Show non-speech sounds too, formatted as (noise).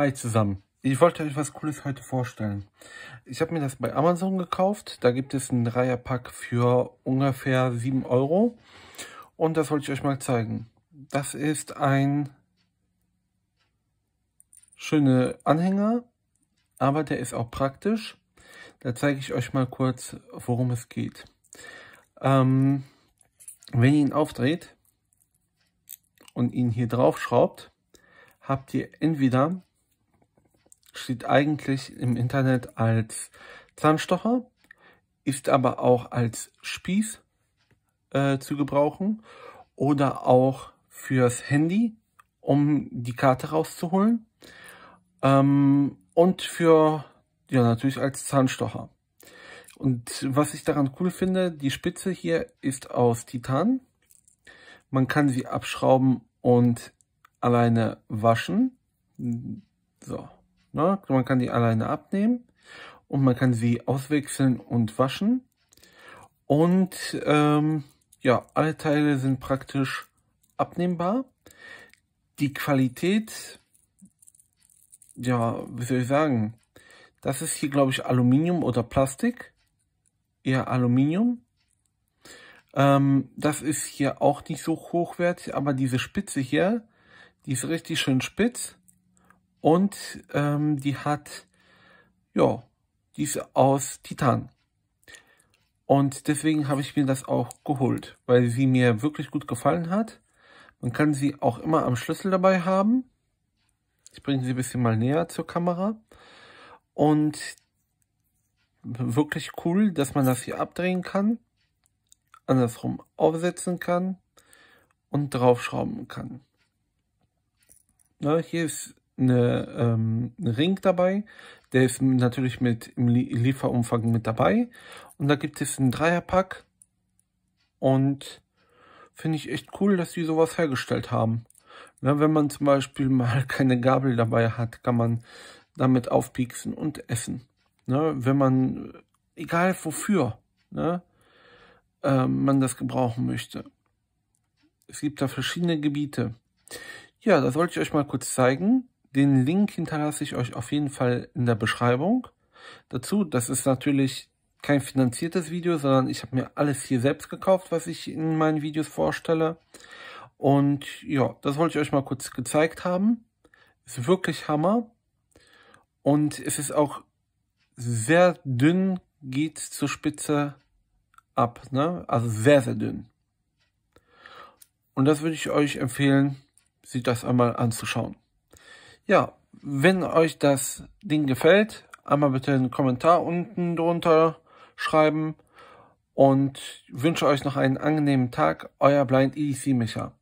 Hi zusammen. Ich wollte euch was Cooles heute vorstellen. Ich habe mir das bei Amazon gekauft. Da gibt es einen Dreierpack für ungefähr 7 Euro. Und das wollte ich euch mal zeigen. Das ist ein schöner Anhänger, aber der ist auch praktisch. Da zeige ich euch mal kurz, worum es geht. Ähm, wenn ihr ihn aufdreht und ihn hier drauf schraubt, habt ihr entweder steht eigentlich im Internet als Zahnstocher, ist aber auch als Spieß äh, zu gebrauchen oder auch fürs Handy, um die Karte rauszuholen ähm, und für, ja natürlich als Zahnstocher. Und was ich daran cool finde, die Spitze hier ist aus Titan. Man kann sie abschrauben und alleine waschen. So. Ne? Man kann die alleine abnehmen und man kann sie auswechseln und waschen. Und ähm, ja, alle Teile sind praktisch abnehmbar. Die Qualität, ja, wie soll ich sagen, das ist hier, glaube ich, Aluminium oder Plastik. Eher Aluminium. Ähm, das ist hier auch nicht so hochwertig, aber diese Spitze hier, die ist richtig schön spitz. Und ähm, die hat, ja, die ist aus Titan. Und deswegen habe ich mir das auch geholt, weil sie mir wirklich gut gefallen hat. Man kann sie auch immer am Schlüssel dabei haben. Ich bringe sie ein bisschen mal näher zur Kamera. Und wirklich cool, dass man das hier abdrehen kann, andersrum aufsetzen kann und draufschrauben kann. Na, ne, hier ist eine, ähm, einen Ring dabei. Der ist natürlich mit im Lieferumfang mit dabei. Und da gibt es einen Dreierpack. Und finde ich echt cool, dass sie sowas hergestellt haben. Na, ne, wenn man zum Beispiel mal (laughs) keine Gabel dabei hat, kann man damit aufpieksen und essen. Ne, wenn man, egal wofür, ne, äh, man das gebrauchen möchte. Es gibt da verschiedene Gebiete. Ja, das wollte ich euch mal kurz zeigen. Den Link hinterlasse ich euch auf jeden Fall in der Beschreibung. Dazu, das ist natürlich kein finanziertes Video, sondern ich habe mir alles hier selbst gekauft, was ich in meinen Videos vorstelle. Und ja, das wollte ich euch mal kurz gezeigt haben. Ist wirklich Hammer. Und es ist auch sehr dünn, geht zur Spitze ab. Ne? Also sehr, sehr dünn. Und das würde ich euch empfehlen, sich das einmal anzuschauen. Ja, wenn euch das Ding gefällt, einmal bitte einen Kommentar unten drunter schreiben und wünsche euch noch einen angenehmen Tag. Euer Blind EDC Micha.